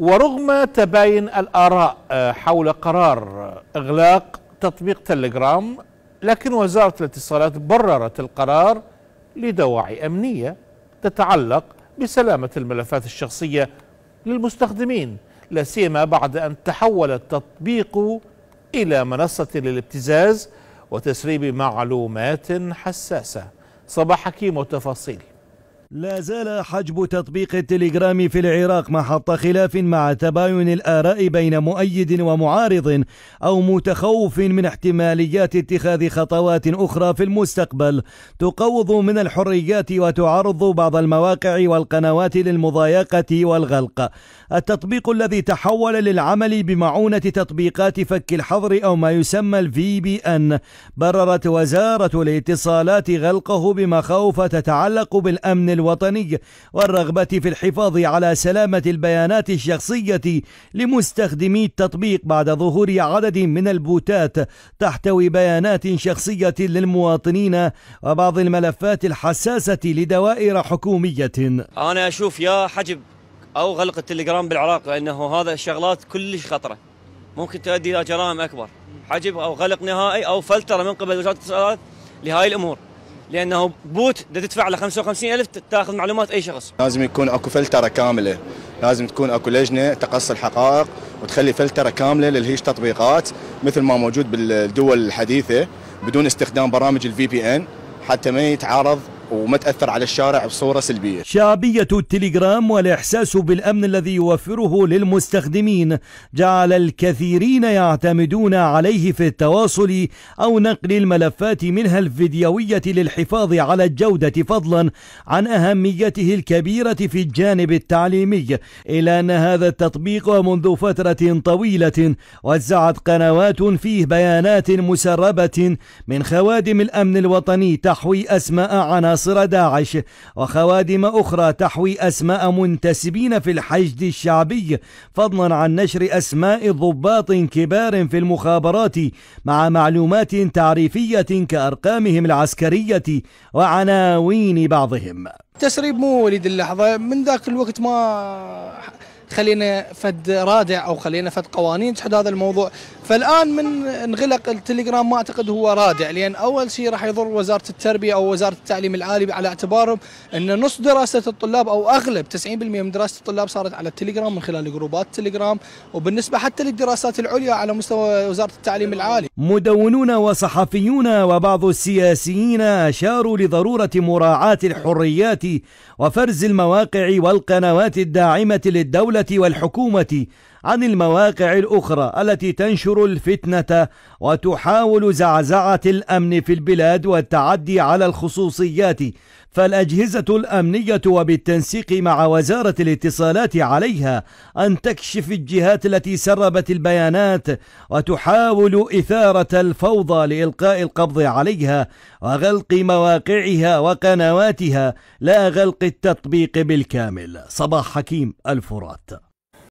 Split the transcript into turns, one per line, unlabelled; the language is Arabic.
ورغم تباين الآراء آه، حول قرار إغلاق تطبيق تليجرام لكن وزارة الاتصالات بررت القرار لدواعي أمنية تتعلق بسلامة الملفات الشخصية للمستخدمين لا سيما بعد أن تحول التطبيق إلى منصة للابتزاز وتسريب معلومات حساسة صباح حكيم وتفاصيل
لا زال حجب تطبيق التليجرام في العراق محط خلاف مع تباين الآراء بين مؤيد ومعارض أو متخوف من احتماليات اتخاذ خطوات أخرى في المستقبل تقوض من الحريات وتعرض بعض المواقع والقنوات للمضايقة والغلق التطبيق الذي تحول للعمل بمعونة تطبيقات فك الحظر أو ما يسمى الفي بي أن بررت وزارة الاتصالات غلقه بمخاوف تتعلق بالأمن الوطني والرغبة في الحفاظ على سلامة البيانات الشخصية لمستخدمي التطبيق بعد ظهور عدد من البوتات تحتوي بيانات شخصية للمواطنين وبعض الملفات الحساسة لدوائر حكومية
أنا أشوف يا حجب أو غلق التليجرام بالعراق لأنه هذا الشغلات كلش خطرة ممكن تؤدي إلى جرائم أكبر حجب أو غلق نهائي أو فلترة من قبل وزارة الاتصالات لهذه الأمور لانه بوت بدها تدفع له 55 الف تاخذ معلومات اي شخص
لازم يكون اكو فلتره كامله لازم تكون اكو لجنه تقص الحقائق وتخلي فلتره كامله للهيش تطبيقات مثل ما موجود بالدول الحديثه بدون استخدام برامج الفي بي ان حتى ما يتعارض وما تأثر على الشارع بصورة سلبية
شعبية التليجرام والإحساس بالأمن الذي يوفره للمستخدمين جعل الكثيرين يعتمدون عليه في التواصل أو نقل الملفات منها الفيديوية للحفاظ على الجودة فضلا عن أهميته الكبيرة في الجانب التعليمي إلى أن هذا التطبيق منذ فترة طويلة وزعت قنوات فيه بيانات مسربة من خوادم الأمن الوطني تحوي أسماء عناصر ناصر داعش وخوادم أخرى تحوي أسماء منتسبين في الحشد الشعبي فضلا عن نشر أسماء ضباط كبار في المخابرات مع معلومات تعريفية كأرقامهم العسكرية وعناوين بعضهم
تسريب مو وليد اللحظة من ذاك الوقت ما خلينا فد رادع او خلينا فد قوانين تحد هذا الموضوع فالان من انغلق التليجرام ما اعتقد هو رادع لان اول شيء راح يضر وزاره التربيه او وزاره التعليم العالي على اعتبارهم ان نص دراسه الطلاب او اغلب 90% من دراسه الطلاب صارت على التليجرام من خلال جروبات التليجرام وبالنسبه حتى للدراسات العليا على مستوى وزاره التعليم العالي.
مدونون وصحفيون وبعض السياسيين اشاروا لضروره مراعاه الحريات وفرز المواقع والقنوات الداعمه للدوله الدولة والحكومة عن المواقع الأخرى التي تنشر الفتنة وتحاول زعزعة الأمن في البلاد والتعدي على الخصوصيات فالأجهزة الأمنية وبالتنسيق مع وزارة الاتصالات عليها أن تكشف الجهات التي سربت البيانات وتحاول إثارة الفوضى لإلقاء القبض عليها وغلق مواقعها وقنواتها لا غلق التطبيق بالكامل صباح حكيم الفرات